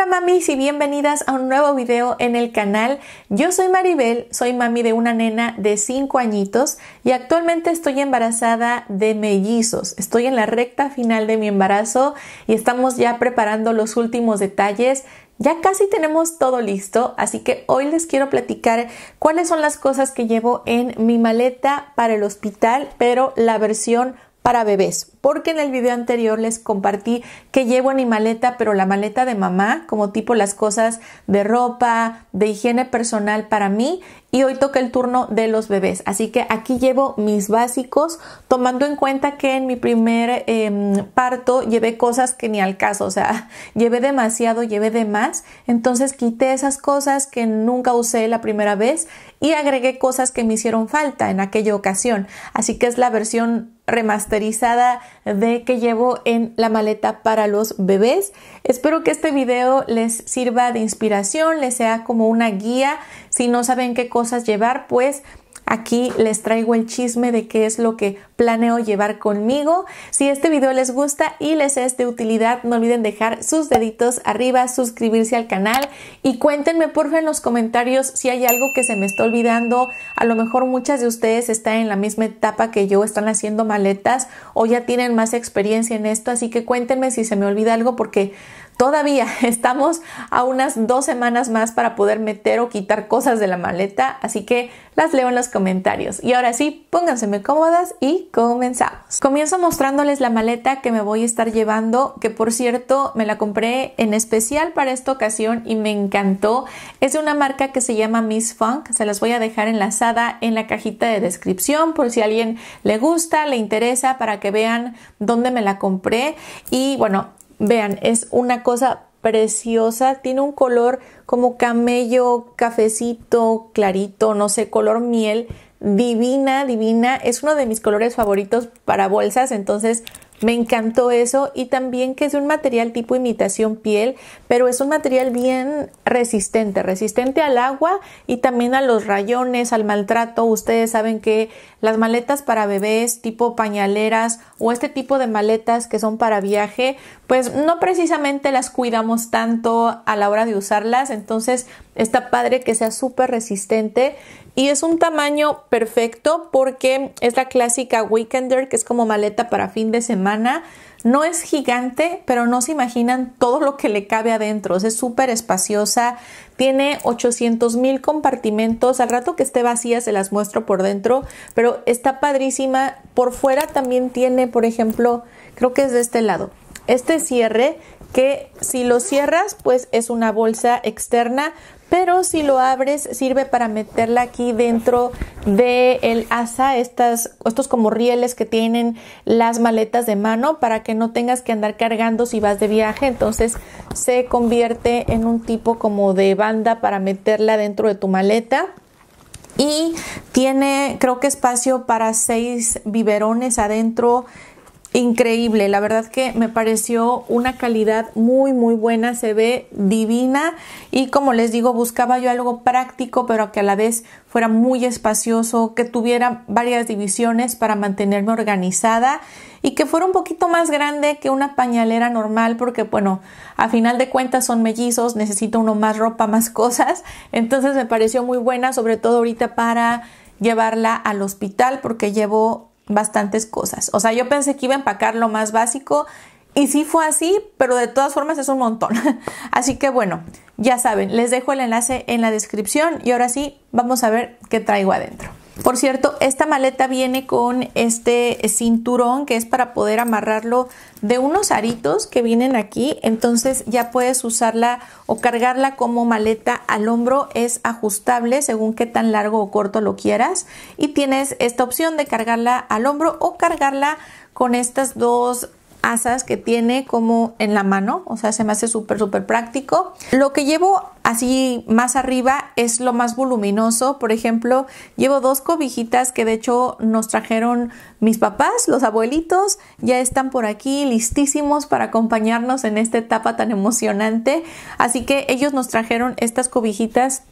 Hola mamis y bienvenidas a un nuevo video en el canal. Yo soy Maribel, soy mami de una nena de 5 añitos y actualmente estoy embarazada de mellizos. Estoy en la recta final de mi embarazo y estamos ya preparando los últimos detalles. Ya casi tenemos todo listo, así que hoy les quiero platicar cuáles son las cosas que llevo en mi maleta para el hospital, pero la versión para bebés porque en el video anterior les compartí que llevo en mi maleta, pero la maleta de mamá, como tipo las cosas de ropa, de higiene personal para mí, y hoy toca el turno de los bebés. Así que aquí llevo mis básicos, tomando en cuenta que en mi primer em, parto llevé cosas que ni al caso, o sea, llevé demasiado, llevé de más, entonces quité esas cosas que nunca usé la primera vez y agregué cosas que me hicieron falta en aquella ocasión. Así que es la versión remasterizada de que llevo en la maleta para los bebés. Espero que este video les sirva de inspiración, les sea como una guía. Si no saben qué cosas llevar, pues Aquí les traigo el chisme de qué es lo que planeo llevar conmigo. Si este video les gusta y les es de utilidad, no olviden dejar sus deditos arriba, suscribirse al canal y cuéntenme porfa en los comentarios si hay algo que se me está olvidando. A lo mejor muchas de ustedes están en la misma etapa que yo, están haciendo maletas o ya tienen más experiencia en esto, así que cuéntenme si se me olvida algo porque Todavía estamos a unas dos semanas más para poder meter o quitar cosas de la maleta, así que las leo en los comentarios. Y ahora sí, pónganseme cómodas y comenzamos. Comienzo mostrándoles la maleta que me voy a estar llevando, que por cierto me la compré en especial para esta ocasión y me encantó. Es de una marca que se llama Miss Funk, se las voy a dejar enlazada en la cajita de descripción por si a alguien le gusta, le interesa, para que vean dónde me la compré. Y bueno, Vean, es una cosa preciosa, tiene un color como camello, cafecito, clarito, no sé, color miel, divina, divina, es uno de mis colores favoritos para bolsas, entonces me encantó eso y también que es un material tipo imitación piel, pero es un material bien resistente, resistente al agua y también a los rayones, al maltrato. Ustedes saben que las maletas para bebés tipo pañaleras o este tipo de maletas que son para viaje, pues no precisamente las cuidamos tanto a la hora de usarlas, entonces está padre que sea súper resistente y es un tamaño perfecto porque es la clásica Weekender que es como maleta para fin de semana no es gigante, pero no se imaginan todo lo que le cabe adentro. Es súper espaciosa, tiene 800 mil compartimentos. Al rato que esté vacía se las muestro por dentro, pero está padrísima. Por fuera también tiene, por ejemplo, creo que es de este lado, este cierre que si lo cierras, pues es una bolsa externa, pero si lo abres sirve para meterla aquí dentro de el asa, estas, estos como rieles que tienen las maletas de mano para que no tengas que andar cargando si vas de viaje, entonces se convierte en un tipo como de banda para meterla dentro de tu maleta y tiene creo que espacio para seis biberones adentro increíble. La verdad que me pareció una calidad muy, muy buena. Se ve divina y como les digo, buscaba yo algo práctico, pero que a la vez fuera muy espacioso, que tuviera varias divisiones para mantenerme organizada y que fuera un poquito más grande que una pañalera normal, porque bueno, a final de cuentas son mellizos, necesito uno más ropa, más cosas. Entonces me pareció muy buena, sobre todo ahorita para llevarla al hospital porque llevo bastantes cosas. O sea, yo pensé que iba a empacar lo más básico y si fue así, pero de todas formas es un montón. Así que bueno, ya saben, les dejo el enlace en la descripción y ahora sí, vamos a ver qué traigo adentro. Por cierto, esta maleta viene con este cinturón que es para poder amarrarlo de unos aritos que vienen aquí. Entonces ya puedes usarla o cargarla como maleta al hombro. Es ajustable según qué tan largo o corto lo quieras. Y tienes esta opción de cargarla al hombro o cargarla con estas dos asas que tiene como en la mano, o sea, se me hace súper, súper práctico. Lo que llevo así más arriba es lo más voluminoso, por ejemplo, llevo dos cobijitas que de hecho nos trajeron mis papás, los abuelitos, ya están por aquí listísimos para acompañarnos en esta etapa tan emocionante, así que ellos nos trajeron estas cobijitas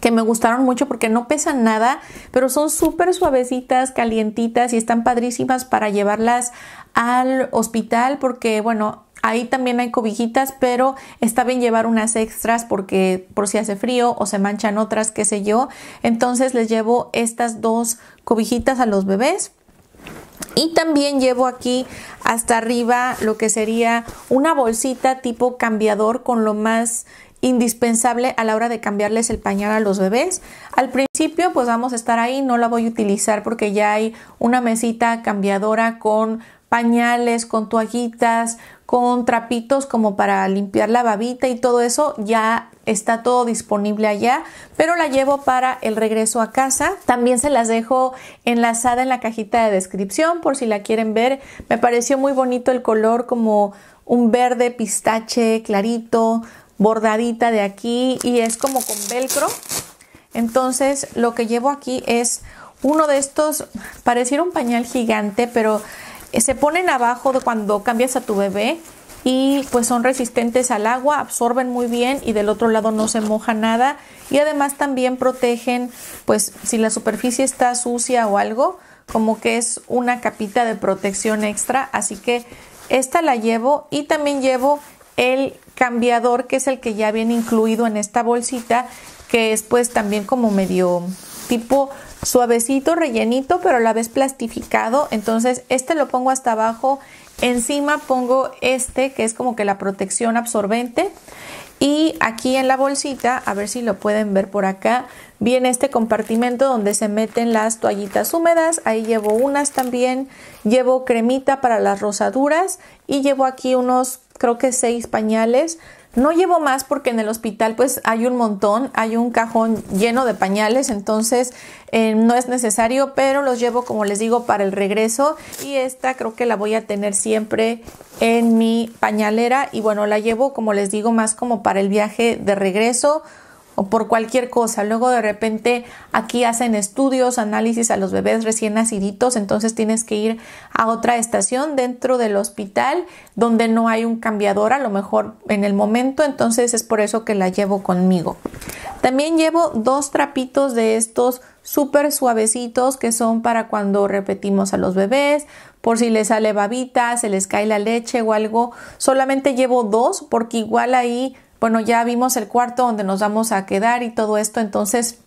que me gustaron mucho porque no pesan nada, pero son súper suavecitas, calientitas y están padrísimas para llevarlas al hospital porque, bueno, Ahí también hay cobijitas, pero está bien llevar unas extras porque por si hace frío o se manchan otras, qué sé yo. Entonces les llevo estas dos cobijitas a los bebés. Y también llevo aquí hasta arriba lo que sería una bolsita tipo cambiador con lo más indispensable a la hora de cambiarles el pañal a los bebés. Al principio pues vamos a estar ahí, no la voy a utilizar porque ya hay una mesita cambiadora con pañales, con toallitas, con trapitos como para limpiar la babita y todo eso ya está todo disponible allá, pero la llevo para el regreso a casa. También se las dejo enlazada en la cajita de descripción por si la quieren ver. Me pareció muy bonito el color como un verde pistache clarito, bordadita de aquí y es como con velcro. Entonces lo que llevo aquí es uno de estos, pareciera un pañal gigante, pero eh, se ponen abajo de cuando cambias a tu bebé y pues son resistentes al agua, absorben muy bien y del otro lado no se moja nada y además también protegen pues si la superficie está sucia o algo, como que es una capita de protección extra, así que esta la llevo y también llevo el cambiador que es el que ya viene incluido en esta bolsita que es pues también como medio tipo suavecito, rellenito, pero a la vez plastificado. Entonces, este lo pongo hasta abajo. Encima pongo este, que es como que la protección absorbente. Y aquí en la bolsita, a ver si lo pueden ver por acá, viene este compartimento donde se meten las toallitas húmedas. Ahí llevo unas también. Llevo cremita para las rosaduras y llevo aquí unos creo que seis pañales. No llevo más porque en el hospital pues hay un montón, hay un cajón lleno de pañales, entonces eh, no es necesario, pero los llevo como les digo para el regreso y esta creo que la voy a tener siempre en mi pañalera y bueno, la llevo como les digo más como para el viaje de regreso o por cualquier cosa. Luego de repente aquí hacen estudios, análisis a los bebés recién naciditos, entonces tienes que ir a otra estación dentro del hospital donde no hay un cambiador a lo mejor en el momento, entonces es por eso que la llevo conmigo. También llevo dos trapitos de estos súper suavecitos que son para cuando repetimos a los bebés, por si les sale babita, se les cae la leche o algo. Solamente llevo dos porque igual ahí bueno, ya vimos el cuarto donde nos vamos a quedar y todo esto, entonces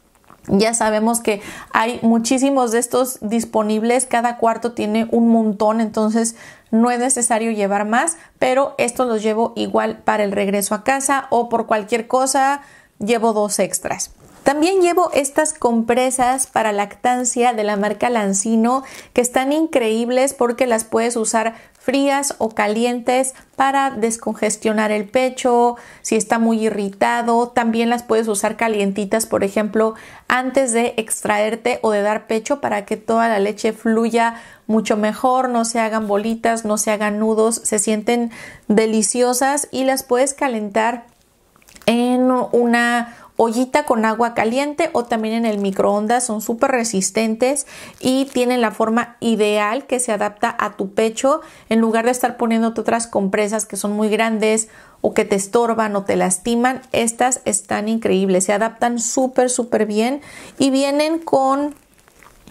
ya sabemos que hay muchísimos de estos disponibles, cada cuarto tiene un montón, entonces no es necesario llevar más, pero estos los llevo igual para el regreso a casa o por cualquier cosa, llevo dos extras. También llevo estas compresas para lactancia de la marca Lancino que están increíbles porque las puedes usar frías o calientes para descongestionar el pecho, si está muy irritado, también las puedes usar calientitas, por ejemplo, antes de extraerte o de dar pecho para que toda la leche fluya mucho mejor, no se hagan bolitas, no se hagan nudos, se sienten deliciosas y las puedes calentar en una ollita con agua caliente o también en el microondas. Son súper resistentes y tienen la forma ideal que se adapta a tu pecho en lugar de estar poniéndote otras compresas que son muy grandes o que te estorban o te lastiman. Estas están increíbles, se adaptan súper, súper bien y vienen con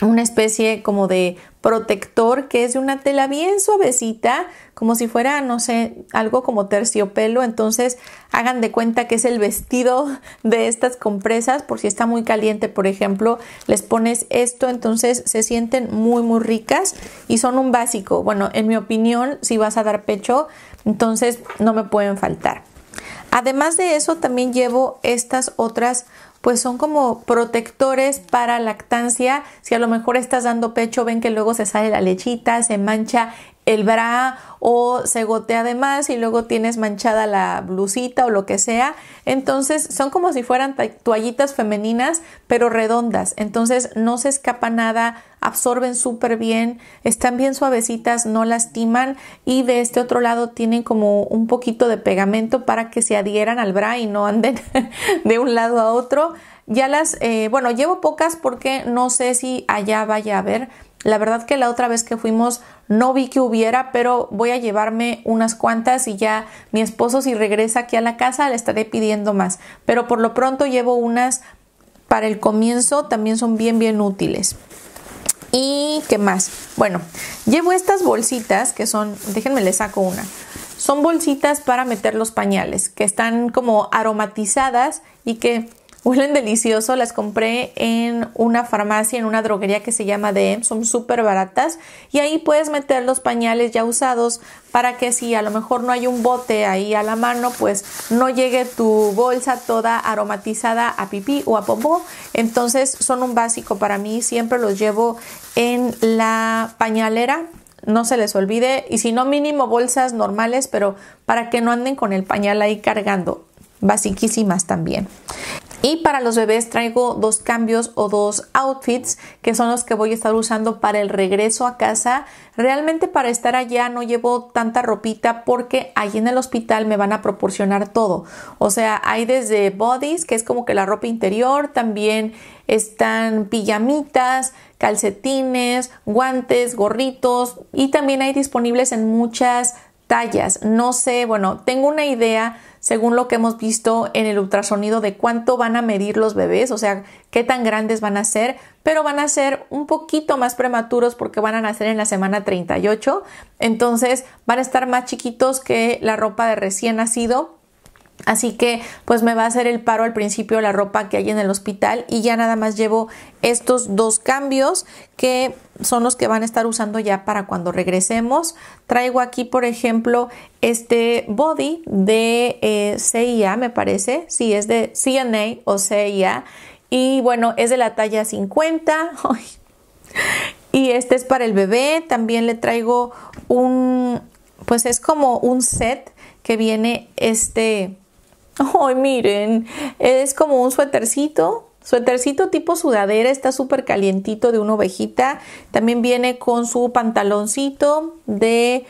una especie como de protector que es de una tela bien suavecita, como si fuera, no sé, algo como terciopelo. Entonces hagan de cuenta que es el vestido de estas compresas, por si está muy caliente, por ejemplo, les pones esto, entonces se sienten muy, muy ricas y son un básico. Bueno, en mi opinión, si vas a dar pecho, entonces no me pueden faltar. Además de eso, también llevo estas otras, pues son como protectores para lactancia. Si a lo mejor estás dando pecho, ven que luego se sale la lechita, se mancha el bra o se gotea de más y luego tienes manchada la blusita o lo que sea. Entonces son como si fueran toallitas femeninas pero redondas. Entonces no se escapa nada, absorben súper bien, están bien suavecitas, no lastiman y de este otro lado tienen como un poquito de pegamento para que se adhieran al bra y no anden de un lado a otro. Ya las, eh, bueno, llevo pocas porque no sé si allá vaya a haber la verdad que la otra vez que fuimos no vi que hubiera, pero voy a llevarme unas cuantas y ya mi esposo si regresa aquí a la casa le estaré pidiendo más. Pero por lo pronto llevo unas para el comienzo, también son bien, bien útiles. ¿Y qué más? Bueno, llevo estas bolsitas que son, déjenme le saco una. Son bolsitas para meter los pañales, que están como aromatizadas y que Huelen delicioso, las compré en una farmacia, en una droguería que se llama DM, son súper baratas y ahí puedes meter los pañales ya usados para que si a lo mejor no hay un bote ahí a la mano, pues no llegue tu bolsa toda aromatizada a pipí o a popó. Entonces son un básico para mí, siempre los llevo en la pañalera no se les olvide y si no mínimo bolsas normales pero para que no anden con el pañal ahí cargando basiquísimas también y para los bebés traigo dos cambios o dos outfits que son los que voy a estar usando para el regreso a casa. Realmente para estar allá no llevo tanta ropita porque allí en el hospital me van a proporcionar todo. O sea, hay desde bodies, que es como que la ropa interior, también están pijamitas, calcetines, guantes, gorritos y también hay disponibles en muchas tallas. No sé, bueno, tengo una idea según lo que hemos visto en el ultrasonido de cuánto van a medir los bebés, o sea, qué tan grandes van a ser, pero van a ser un poquito más prematuros porque van a nacer en la semana 38, entonces van a estar más chiquitos que la ropa de recién nacido Así que pues me va a hacer el paro al principio la ropa que hay en el hospital y ya nada más llevo estos dos cambios que son los que van a estar usando ya para cuando regresemos. Traigo aquí por ejemplo este body de eh, CIA me parece, si sí, es de CNA o CIA y bueno es de la talla 50. y este es para el bebé, también le traigo un pues es como un set que viene este Ay, miren, es como un suétercito, suétercito tipo sudadera, está súper calientito de una ovejita. También viene con su pantaloncito de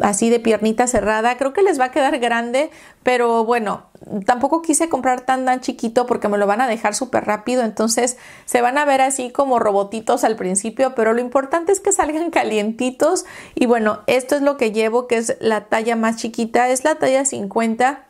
así de piernita cerrada. Creo que les va a quedar grande, pero bueno, tampoco quise comprar tan tan chiquito porque me lo van a dejar súper rápido. Entonces se van a ver así como robotitos al principio, pero lo importante es que salgan calientitos. Y bueno, esto es lo que llevo, que es la talla más chiquita, es la talla 50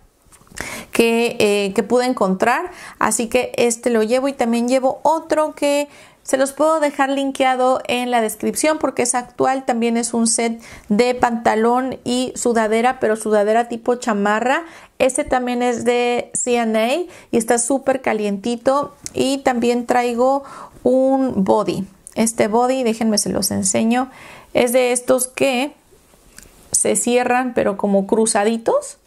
eh, que, pude encontrar. Así que este lo llevo y también llevo otro que se los puedo dejar linkeado en la descripción porque es actual. También es un set de pantalón y sudadera, pero sudadera tipo chamarra. Este también es de CNA y está súper calientito. Y también traigo un body. Este body, déjenme se los enseño. Es de estos que se cierran, pero como cruzaditos.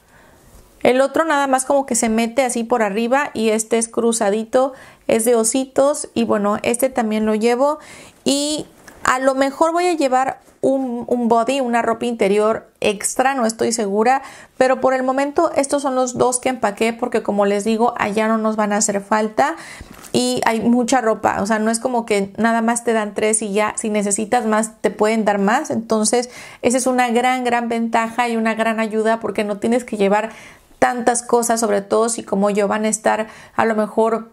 El otro nada más como que se mete así por arriba y este es cruzadito, es de ositos y bueno, este también lo llevo y a lo mejor voy a llevar un, body, una ropa interior extra, no estoy segura, pero por el momento estos son los dos que empaqué porque como les digo, allá no nos van a hacer falta y hay mucha ropa, o sea, no es como que nada más te dan tres y ya, si necesitas más, te pueden dar más, entonces esa es una gran, gran ventaja y una gran ayuda porque no tienes que llevar tantas cosas, sobre todo si como yo van a estar a lo mejor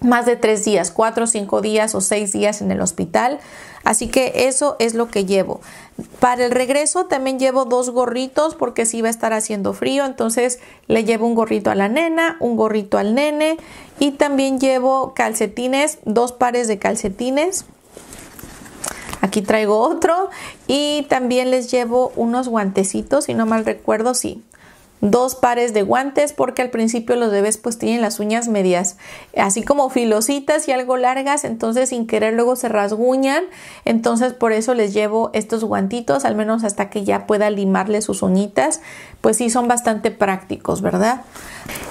más de tres días, cuatro, cinco días o seis días en el hospital. Así que eso es lo que llevo. Para el regreso también llevo dos gorritos porque si va a estar haciendo frío, entonces le llevo un gorrito a la nena, un gorrito al nene y también llevo calcetines, dos pares de calcetines. Aquí traigo otro y también les llevo unos guantecitos, si no mal recuerdo, sí, dos pares de guantes porque al principio los bebés pues tienen las uñas medias así como filositas y algo largas entonces sin querer luego se rasguñan entonces por eso les llevo estos guantitos al menos hasta que ya pueda limarle sus uñitas pues sí son bastante prácticos verdad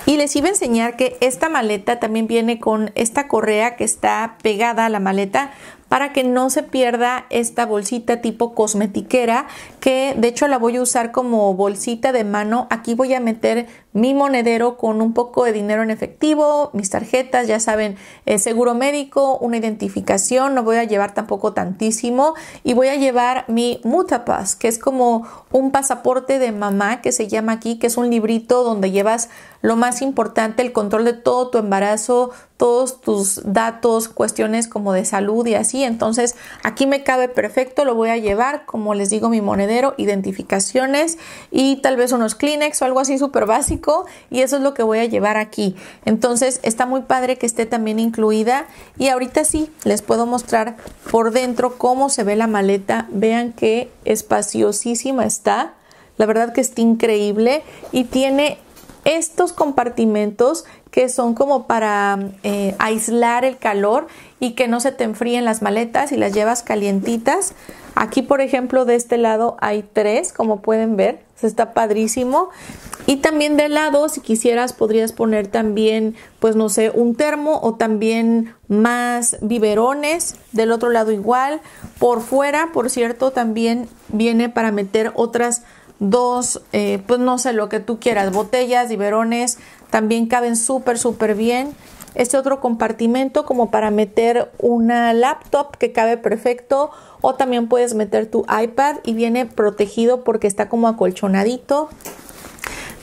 y les iba a enseñar que esta maleta también viene con esta correa que está pegada a la maleta para que no se pierda esta bolsita tipo cosmetiquera que de hecho la voy a usar como bolsita de mano. Aquí voy a meter mi monedero con un poco de dinero en efectivo, mis tarjetas, ya saben, eh, seguro médico, una identificación, no voy a llevar tampoco tantísimo y voy a llevar mi Mutapass, que es como un pasaporte de mamá que se llama aquí, que es un librito donde llevas lo más importante, el control de todo tu embarazo, todos tus datos, cuestiones como de salud y así. Entonces aquí me cabe perfecto, lo voy a llevar, como les digo, mi monedero, identificaciones y tal vez unos Kleenex o algo así súper básico y eso es lo que voy a llevar aquí. Entonces está muy padre que esté también incluida y ahorita sí, les puedo mostrar por dentro cómo se ve la maleta. Vean qué espaciosísima está. La verdad que está increíble y tiene estos compartimentos que son como para eh, aislar el calor y que no se te enfríen las maletas y las llevas calientitas. Aquí, por ejemplo, de este lado hay tres, como pueden ver, está padrísimo. Y también de lado, si quisieras, podrías poner también, pues no sé, un termo o también más biberones. Del otro lado igual. Por fuera, por cierto, también viene para meter otras dos, eh, pues no sé, lo que tú quieras, botellas, verones también caben súper, súper bien. Este otro compartimento como para meter una laptop que cabe perfecto o también puedes meter tu iPad y viene protegido porque está como acolchonadito.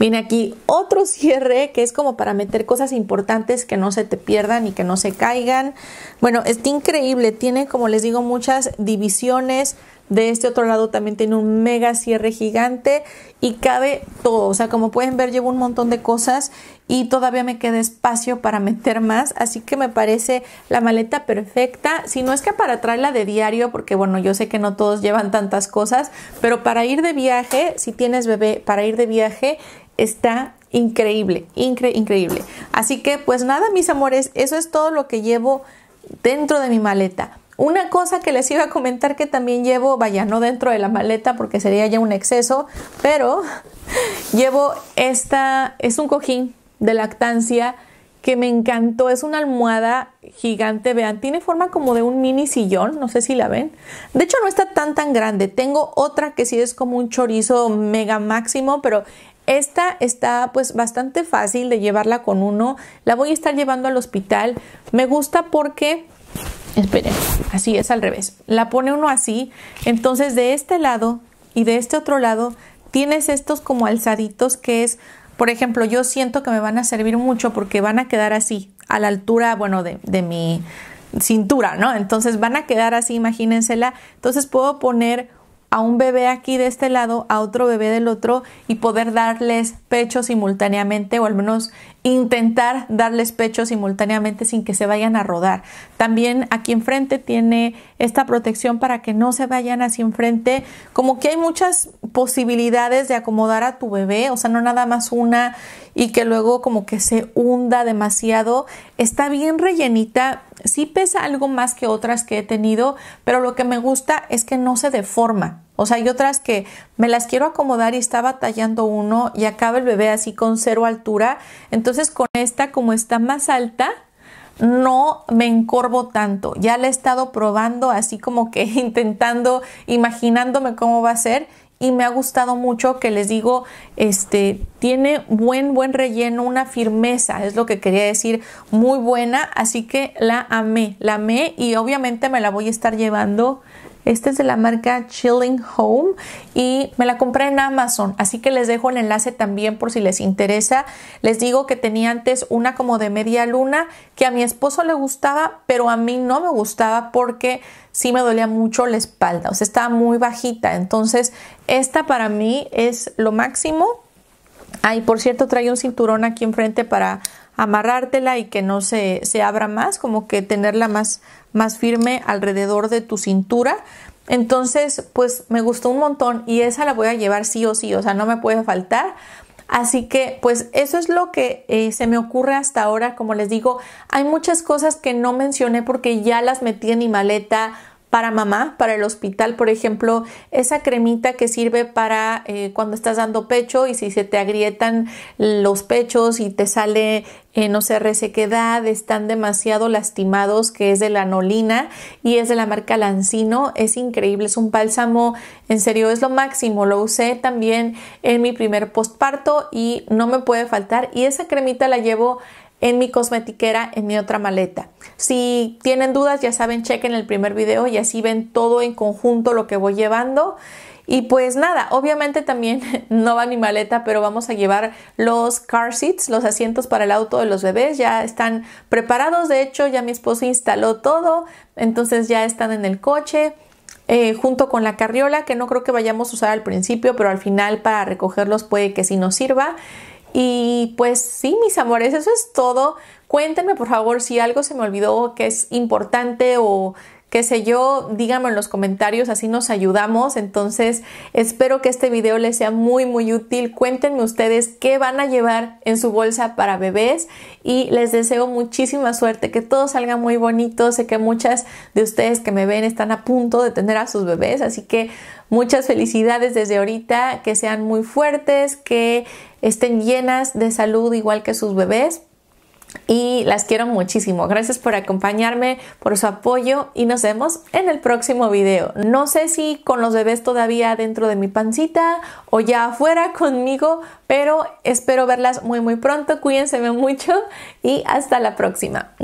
Viene aquí otro cierre que es como para meter cosas importantes que no se te pierdan y que no se caigan. Bueno, está increíble, tiene como les digo muchas divisiones de este otro lado también tiene un mega cierre gigante y cabe todo. O sea, como pueden ver, llevo un montón de cosas y todavía me queda espacio para meter más. Así que me parece la maleta perfecta. Si no es que para traerla de diario, porque bueno, yo sé que no todos llevan tantas cosas, pero para ir de viaje, si tienes bebé, para ir de viaje está increíble, incre increíble. Así que pues nada, mis amores, eso es todo lo que llevo dentro de mi maleta. Una cosa que les iba a comentar que también llevo, vaya, no dentro de la maleta porque sería ya un exceso, pero llevo esta, es un cojín de lactancia que me encantó, es una almohada gigante, vean, tiene forma como de un mini sillón, no sé si la ven. De hecho no está tan tan grande, tengo otra que sí es como un chorizo mega máximo, pero esta está pues bastante fácil de llevarla con uno, la voy a estar llevando al hospital, me gusta porque Esperen, así es al revés. La pone uno así, entonces de este lado y de este otro lado tienes estos como alzaditos que es, por ejemplo, yo siento que me van a servir mucho porque van a quedar así, a la altura, bueno, de, mi cintura, ¿no? Entonces van a quedar así, imagínensela. Entonces puedo poner a un bebé aquí de este lado, a otro bebé del otro y poder darles pecho simultáneamente o al menos intentar darles pecho simultáneamente sin que se vayan a rodar. También aquí enfrente tiene esta protección para que no se vayan hacia enfrente. Como que hay muchas posibilidades de acomodar a tu bebé, o sea, no nada más una y que luego como que se hunda demasiado. Está bien rellenita, sí pesa algo más que otras que he tenido, pero lo que me gusta es que no se deforma. O sea, hay otras que me las quiero acomodar y está tallando uno y acaba el bebé así con cero altura. Entonces con esta, como está más alta, no me encorvo tanto. Ya la he estado probando así como que intentando, imaginándome cómo va a ser y me ha gustado mucho que les digo, este, tiene buen, buen relleno, una firmeza, es lo que quería decir, muy buena, así que la amé, la amé y obviamente me la voy a estar llevando este es de la marca Chilling Home y me la compré en Amazon, así que les dejo el enlace también por si les interesa. Les digo que tenía antes una como de media luna que a mi esposo le gustaba, pero a mí no me gustaba porque sí me dolía mucho la espalda, o sea, estaba muy bajita. Entonces, esta para mí es lo máximo. Ah, por cierto, trae un cinturón aquí enfrente para amarrártela y que no se, se abra más, como que tenerla más más firme alrededor de tu cintura. Entonces, pues me gustó un montón y esa la voy a llevar sí o sí, o sea, no me puede faltar. Así que, pues eso es lo que eh, se me ocurre hasta ahora. Como les digo, hay muchas cosas que no mencioné porque ya las metí en mi maleta para mamá, para el hospital, por ejemplo, esa cremita que sirve para eh, cuando estás dando pecho y si se te agrietan los pechos y te sale, eh, no sé, resequedad, están demasiado lastimados, que es de la Nolina y es de la marca Lancino, es increíble, es un bálsamo, en serio, es lo máximo, lo usé también en mi primer postparto y no me puede faltar y esa cremita la llevo en mi cosmetiquera, en mi otra maleta. Si tienen dudas, ya saben, chequen el primer video y así ven todo en conjunto lo que voy llevando. Y pues nada, obviamente también no va mi maleta, pero vamos a llevar los car seats, los asientos para el auto de los bebés. Ya están preparados, de hecho ya mi esposo instaló todo, entonces ya están en el coche. Eh, junto con la carriola que no creo que vayamos a usar al principio pero al final para recogerlos puede que sí nos sirva y pues sí, mis amores, eso es todo. Cuéntenme por favor si algo se me olvidó que es importante o qué sé yo, díganme en los comentarios, así nos ayudamos. Entonces, espero que este video les sea muy, muy útil. Cuéntenme ustedes qué van a llevar en su bolsa para bebés y les deseo muchísima suerte, que todo salga muy bonito. Sé que muchas de ustedes que me ven están a punto de tener a sus bebés, así que muchas felicidades desde ahorita, que sean muy fuertes, que estén llenas de salud igual que sus bebés y las quiero muchísimo. Gracias por acompañarme, por su apoyo y nos vemos en el próximo video. No sé si con los bebés todavía dentro de mi pancita o ya afuera conmigo, pero espero verlas muy muy pronto. Cuídense mucho y hasta la próxima.